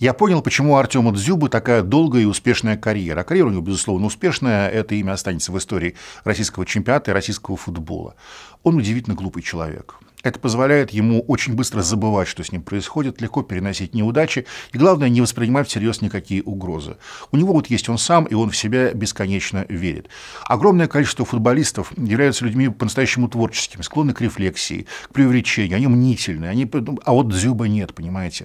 Я понял, почему Артему Дзюбы такая долгая и успешная карьера. А карьера у него, безусловно, успешная. Это имя останется в истории российского чемпионата и российского футбола. Он удивительно глупый человек. Это позволяет ему очень быстро забывать, что с ним происходит, легко переносить неудачи и, главное, не воспринимать всерьез никакие угрозы. У него вот есть он сам, и он в себя бесконечно верит. Огромное количество футболистов являются людьми по-настоящему творческими, склонны к рефлексии, к преувеличению, они мнительны, они... Ну, а вот Дзюба нет, понимаете.